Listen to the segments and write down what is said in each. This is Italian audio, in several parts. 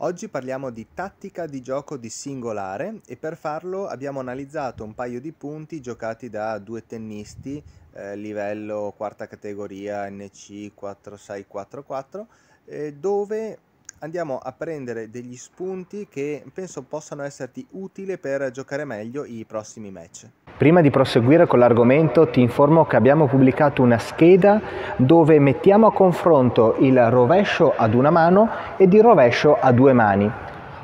Oggi parliamo di tattica di gioco di singolare e per farlo abbiamo analizzato un paio di punti giocati da due tennisti eh, livello quarta categoria NC 4644 eh, dove andiamo a prendere degli spunti che penso possano esserti utili per giocare meglio i prossimi match. Prima di proseguire con l'argomento ti informo che abbiamo pubblicato una scheda dove mettiamo a confronto il rovescio ad una mano ed il rovescio a due mani.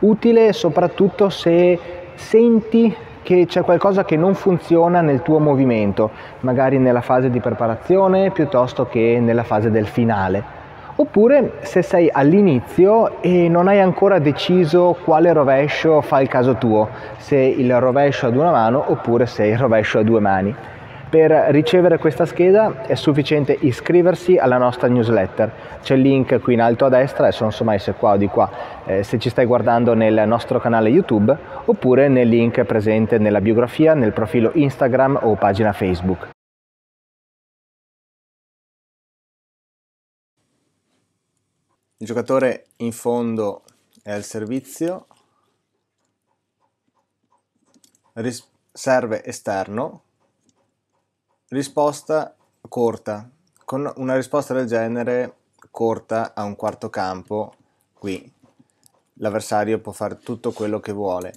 Utile soprattutto se senti che c'è qualcosa che non funziona nel tuo movimento, magari nella fase di preparazione piuttosto che nella fase del finale. Oppure se sei all'inizio e non hai ancora deciso quale rovescio fa il caso tuo, se il rovescio ad una mano oppure se il rovescio a due mani. Per ricevere questa scheda è sufficiente iscriversi alla nostra newsletter. C'è il link qui in alto a destra, adesso non so mai se qua o di qua, eh, se ci stai guardando nel nostro canale YouTube oppure nel link presente nella biografia, nel profilo Instagram o pagina Facebook. Il giocatore in fondo è al servizio, ris- serve esterno, risposta corta. Con una risposta del genere corta a un quarto campo, qui l'avversario può fare tutto quello che vuole.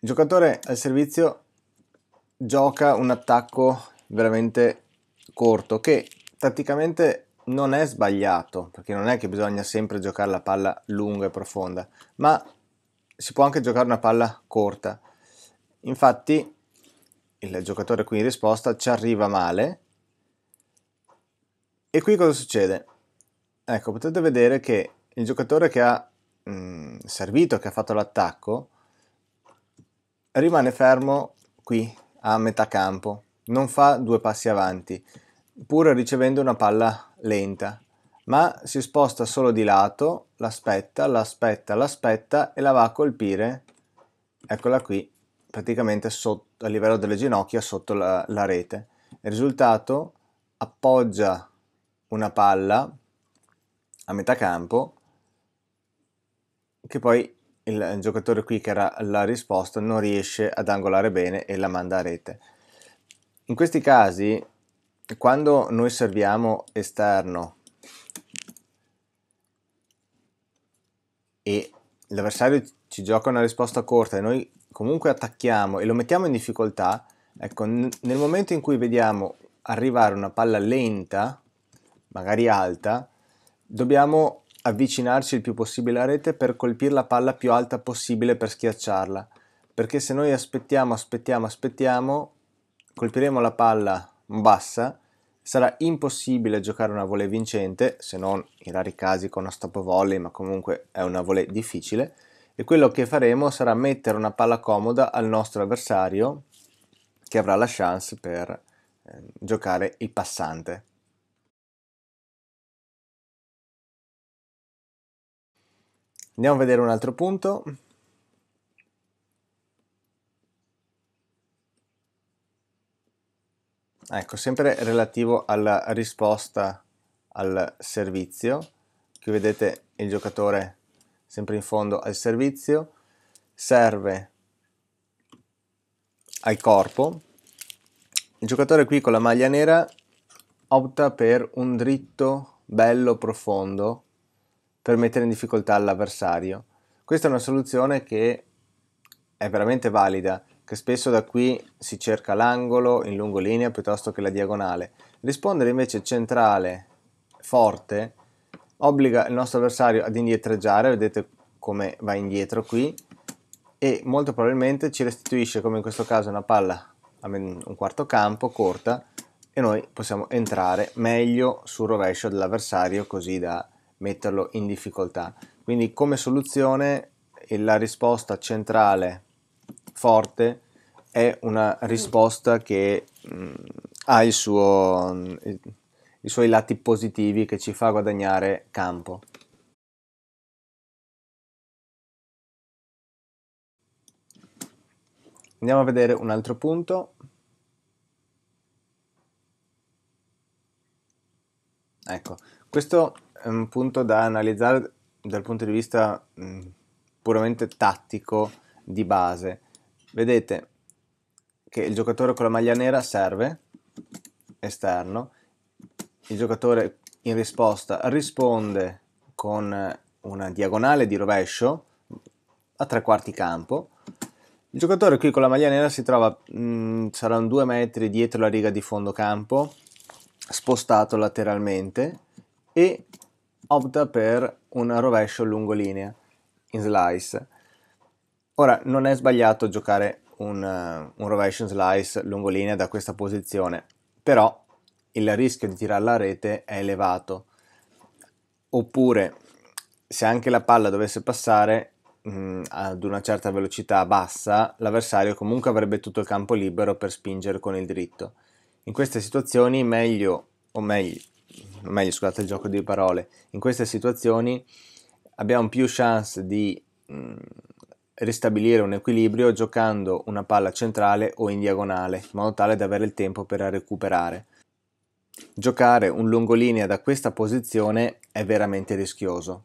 Il giocatore al servizio gioca un attacco veramente corto che tatticamente non è sbagliato, perché non è che bisogna sempre giocare la palla lunga e profonda, ma si può anche giocare una palla corta. Infatti il giocatore qui in risposta ci arriva male. E qui cosa succede? Ecco, potete vedere che il giocatore che ha mh, mm, servito, che ha fatto l'attacco, rimane fermo qui a metà campo, non fa due passi avanti pur ricevendo una palla lenta, ma si sposta solo di lato, l'aspetta, l'aspetta, l'aspetta e la va a colpire, eccola qui, praticamente sotto, a livello delle ginocchia sotto la, la rete. Il risultato appoggia una palla a metà campo che poi il giocatore qui che era la risposta non riesce ad angolare bene e la manda a rete. In questi casi quando noi serviamo esterno e l'avversario ci gioca una risposta corta e noi comunque attacchiamo e lo mettiamo in difficoltà, ecco, nel momento in cui vediamo arrivare una palla lenta, magari alta, dobbiamo avvicinarci il più possibile alla rete per colpire la palla più alta possibile per schiacciarla, perché se noi aspettiamo, aspettiamo, aspettiamo, colpiremo la palla bassa, sarà impossibile giocare una volée vincente, se non in rari casi con una stop volley, ma comunque è una volée difficile, e quello che faremo sarà mettere una palla comoda al nostro avversario che avrà la chance per ehm, giocare il passante. Andiamo a vedere un altro punto, Ecco, sempre relativo alla risposta al servizio, Qui vedete il giocatore sempre in fondo al servizio, serve al corpo. Il giocatore qui con la maglia nera opta per un dritto bello profondo per mettere in difficoltà l'avversario. Questa è una soluzione che è veramente valida che spesso da qui si cerca l'angolo in lungolinea piuttosto che la diagonale. Rispondere invece centrale, forte, obbliga il nostro avversario ad indietreggiare, vedete come va indietro qui, e molto probabilmente ci restituisce, come in questo caso, una palla a un quarto campo, corta, e noi possiamo entrare meglio sul rovescio dell'avversario così da metterlo in difficoltà. Quindi come soluzione la risposta centrale forte è una mm. risposta che mh, mm, ha suo, i, i suoi lati positivi che ci fa guadagnare campo. Andiamo a vedere un altro punto. Ecco, questo è un punto da analizzare dal punto di vista mh, mm, puramente tattico di base vedete che il giocatore con la maglia nera serve esterno, il giocatore in risposta risponde con una diagonale di rovescio a tre quarti campo. Il giocatore qui con la maglia nera si trova, mh, mm, saranno due metri dietro la riga di fondo campo, spostato lateralmente e opta per un rovescio lungo linea in slice. Ora, non è sbagliato giocare un, eh, un rovescio slice lungolinea da questa posizione, però il rischio di tirare la rete è elevato. Oppure, se anche la palla dovesse passare mh, mm, ad una certa velocità bassa, l'avversario comunque avrebbe tutto il campo libero per spingere con il dritto. In queste situazioni meglio, o meglio, meglio scusate il gioco di parole, in queste situazioni abbiamo più chance di mh, mm, ristabilire un equilibrio giocando una palla centrale o in diagonale, in modo tale da avere il tempo per recuperare. Giocare un lungolinea da questa posizione è veramente rischioso.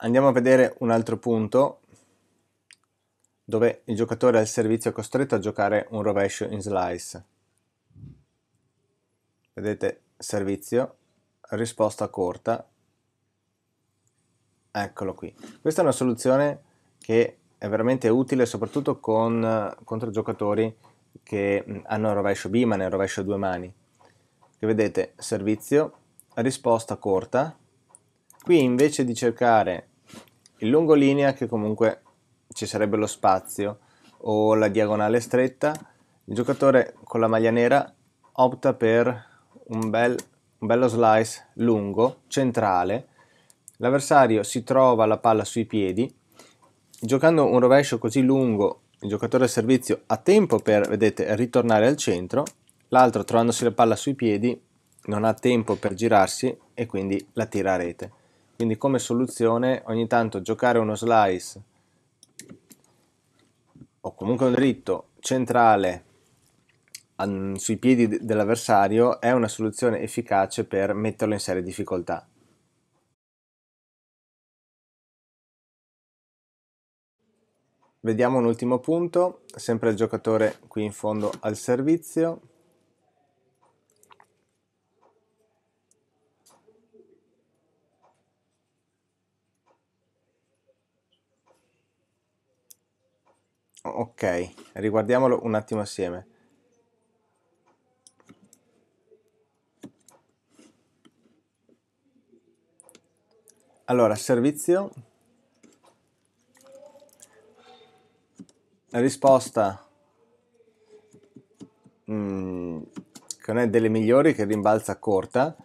Andiamo a vedere un altro punto dove il giocatore al servizio è costretto a giocare un rovescio in slice. Vedete, servizio, risposta corta, Eccolo qui. Questa è una soluzione che è veramente utile soprattutto con, contro giocatori che hanno il rovescio bimane, il rovescio due mani. Che vedete, servizio, risposta corta. Qui invece di cercare il lungo linea, che comunque ci sarebbe lo spazio o la diagonale stretta, il giocatore con la maglia nera opta per un, bel, un bello slice lungo, centrale, l'avversario si trova la palla sui piedi, giocando un rovescio così lungo il giocatore al servizio ha tempo per, vedete, ritornare al centro, l'altro trovandosi la palla sui piedi non ha tempo per girarsi e quindi la tira a rete. Quindi come soluzione ogni tanto giocare uno slice o comunque un dritto centrale sui piedi dell'avversario è una soluzione efficace per metterlo in serie difficoltà. Vediamo un ultimo punto, sempre il giocatore qui in fondo al servizio. Ok, riguardiamolo un attimo assieme. Allora, servizio, risposta mm, che non è delle migliori, che rimbalza corta.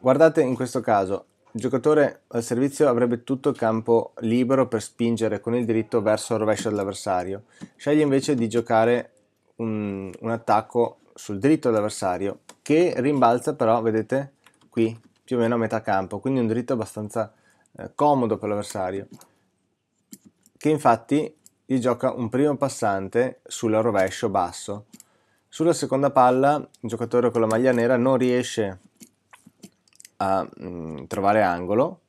Guardate in questo caso, il giocatore al servizio avrebbe tutto il campo libero per spingere con il diritto verso il rovescio dell'avversario. Sceglie invece di giocare un, un attacco sul diritto dell'avversario che rimbalza però, vedete, qui più o meno a metà campo, quindi un diritto abbastanza eh, comodo per l'avversario che infatti e gioca un primo passante sul rovescio basso. Sulla seconda palla il giocatore con la maglia nera non riesce a mh, mm, trovare angolo.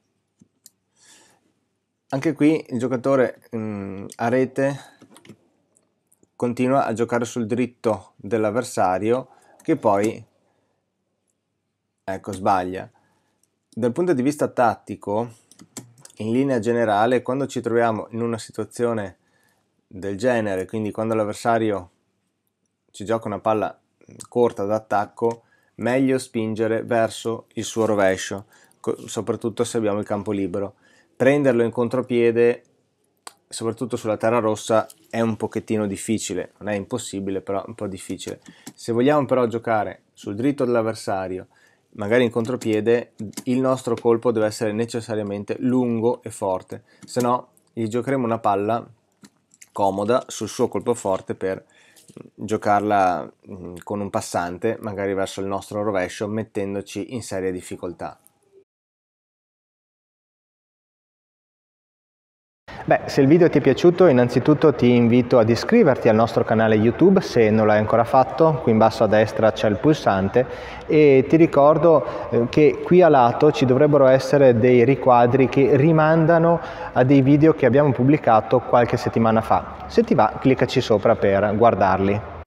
Anche qui il giocatore mh, mm, a rete continua a giocare sul dritto dell'avversario che poi ecco, sbaglia. Dal punto di vista tattico, in linea generale, quando ci troviamo in una situazione del genere, quindi quando l'avversario ci gioca una palla corta d'attacco, meglio spingere verso il suo rovescio, soprattutto se abbiamo il campo libero. Prenderlo in contropiede, soprattutto sulla terra rossa, è un pochettino difficile, non è impossibile, però è un po' difficile. Se vogliamo però giocare sul dritto dell'avversario, magari in contropiede, il nostro colpo deve essere necessariamente lungo e forte, se no gli giocheremo una palla comoda sul suo colpo forte per mm, giocarla mm, con un passante, magari verso il nostro rovescio, mettendoci in seria difficoltà. Beh, se il video ti è piaciuto innanzitutto ti invito ad iscriverti al nostro canale YouTube se non l'hai ancora fatto, qui in basso a destra c'è il pulsante e ti ricordo eh, che qui a lato ci dovrebbero essere dei riquadri che rimandano a dei video che abbiamo pubblicato qualche settimana fa. Se ti va cliccaci sopra per guardarli.